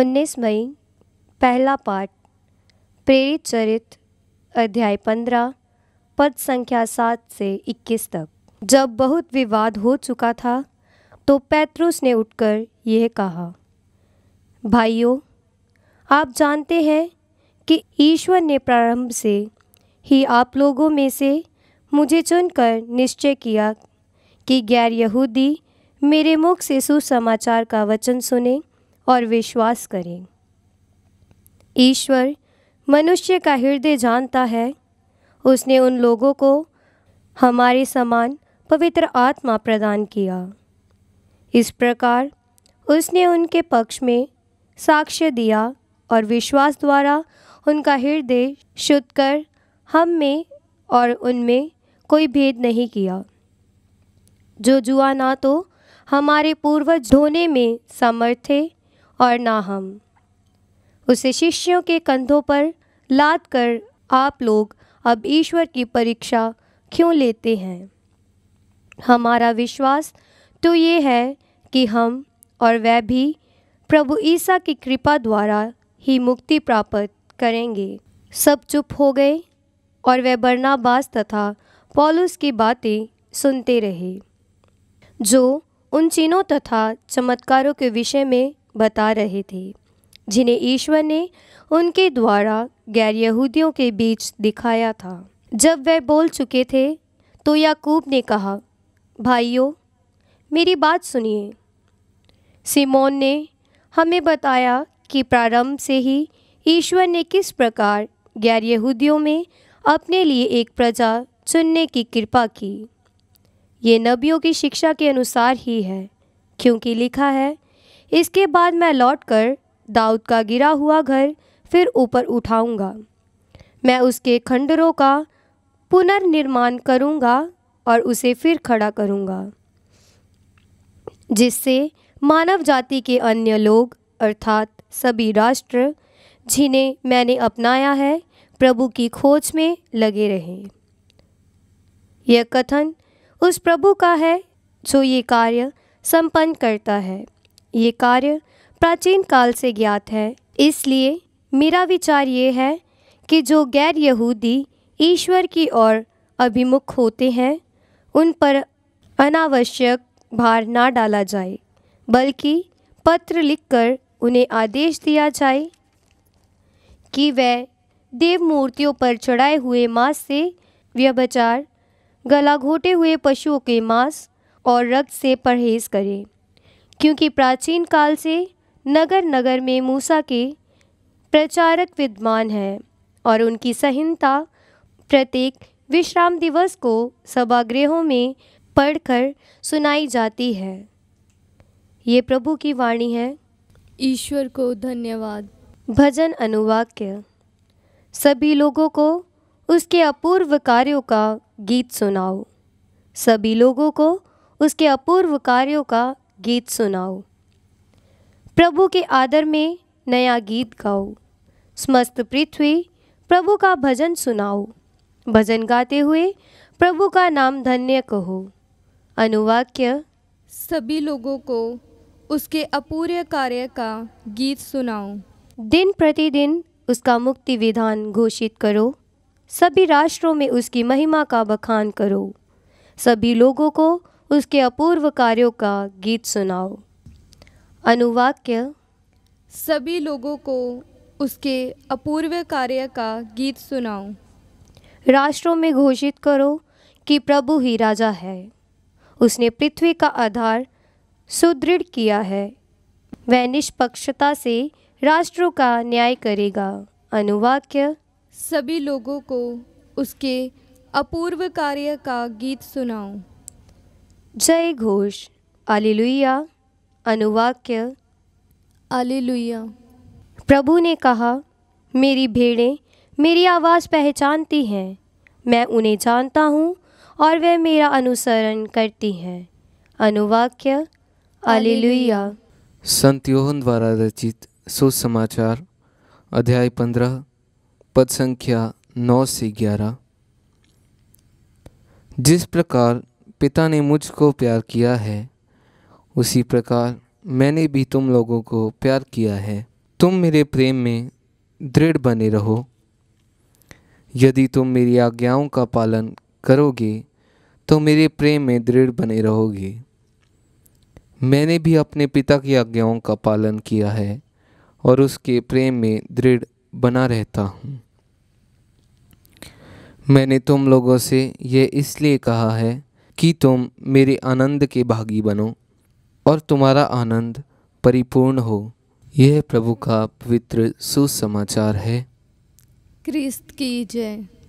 उन्नीस मई पहला पाठ प्रेरित चरित अध्याय पंद्रह पद संख्या सात से इक्कीस तक जब बहुत विवाद हो चुका था तो पैतृस ने उठकर यह कहा भाइयों आप जानते हैं कि ईश्वर ने प्रारंभ से ही आप लोगों में से मुझे चुनकर निश्चय किया कि गैर यहूदी मेरे मुख से सुसमाचार का वचन सुने और विश्वास करें ईश्वर मनुष्य का हृदय जानता है उसने उन लोगों को हमारे समान पवित्र आत्मा प्रदान किया इस प्रकार उसने उनके पक्ष में साक्ष्य दिया और विश्वास द्वारा उनका हृदय शुद्ध कर हम में और उनमें कोई भेद नहीं किया जो जुआ ना तो हमारे पूर्वज धोने में समर्थ थे और ना हम उसे शिष्यों के कंधों पर लाद कर आप लोग अब ईश्वर की परीक्षा क्यों लेते हैं हमारा विश्वास तो ये है कि हम और वह भी प्रभु ईसा की कृपा द्वारा ही मुक्ति प्राप्त करेंगे सब चुप हो गए और वह बरनाबास तथा पॉलुस की बातें सुनते रहे जो उन चिन्हों तथा चमत्कारों के विषय में बता रहे थे जिन्हें ईश्वर ने उनके द्वारा गैर यहूदियों के बीच दिखाया था जब वह बोल चुके थे तो याकूब ने कहा भाइयों मेरी बात सुनिए सिमोन ने हमें बताया कि प्रारंभ से ही ईश्वर ने किस प्रकार गैर यहूदियों में अपने लिए एक प्रजा चुनने की कृपा की ये नबियों की शिक्षा के अनुसार ही है क्योंकि लिखा है इसके बाद मैं लौट कर दाऊद का गिरा हुआ घर फिर ऊपर उठाऊंगा मैं उसके खंडरों का पुनर्निर्माण करूंगा और उसे फिर खड़ा करूंगा जिससे मानव जाति के अन्य लोग अर्थात सभी राष्ट्र जिन्हें मैंने अपनाया है प्रभु की खोज में लगे रहें यह कथन उस प्रभु का है जो ये कार्य संपन्न करता है ये कार्य प्राचीन काल से ज्ञात है इसलिए मेरा विचार ये है कि जो गैर यहूदी ईश्वर की ओर अभिमुख होते हैं उन पर अनावश्यक भार ना डाला जाए बल्कि पत्र लिखकर उन्हें आदेश दिया जाए कि वह देव मूर्तियों पर चढ़ाए हुए मांस से व्यभचार गला घोटे हुए पशुओं के मांस और रक्त से परहेज करें क्योंकि प्राचीन काल से नगर नगर में मूसा के प्रचारक विद्वान हैं और उनकी संहिता प्रत्येक विश्राम दिवस को सभागृहों में पढ़कर सुनाई जाती है ये प्रभु की वाणी है ईश्वर को धन्यवाद भजन अनुवाक्य सभी लोगों को उसके अपूर्व कार्यों का गीत सुनाओ सभी लोगों को उसके अपूर्व कार्यों का गीत सुनाओ प्रभु के आदर में नया गीत गाओ समस्त पृथ्वी प्रभु का भजन सुनाओ भजन गाते हुए प्रभु का नाम धन्य कहो अनुवाक्य सभी लोगों को उसके अपूर्य कार्य का गीत सुनाओ दिन प्रतिदिन उसका मुक्ति विधान घोषित करो सभी राष्ट्रों में उसकी महिमा का बखान करो सभी लोगों को उसके अपूर्व कार्यों का गीत सुनाओ अनुवाक्य सभी लोगों को उसके अपूर्व कार्य का गीत सुनाओ राष्ट्रों में घोषित करो कि प्रभु ही राजा है उसने पृथ्वी का आधार सुदृढ़ किया है वह निष्पक्षता से राष्ट्रों का न्याय करेगा अनुवाक्य सभी लोगों को उसके अपूर्व कार्य का गीत सुनाओ जय घोष अलिलुया अनुवाक्य अलिलुया प्रभु ने कहा मेरी भेड़ें मेरी आवाज़ पहचानती हैं मैं उन्हें जानता हूँ और वे मेरा अनुसरण करती हैं अनुवाक्य अलिलुया संत योहन द्वारा रचित सुसमाचार अध्याय पंद्रह पद संख्या नौ से ग्यारह जिस प्रकार पिता ने मुझको प्यार किया है उसी प्रकार मैंने भी तुम लोगों को प्यार किया है तुम मेरे प्रेम में दृढ़ बने रहो यदि तुम मेरी आज्ञाओं का पालन करोगे तो मेरे प्रेम में दृढ़ बने रहोगे मैंने भी अपने पिता की आज्ञाओं का पालन किया है और उसके प्रेम में दृढ़ बना रहता हूँ मैंने तुम लोगों से यह इसलिए कहा है कि तुम मेरे आनंद के भागी बनो और तुम्हारा आनंद परिपूर्ण हो यह प्रभु का पवित्र सुसमाचार है क्रिस्त की जय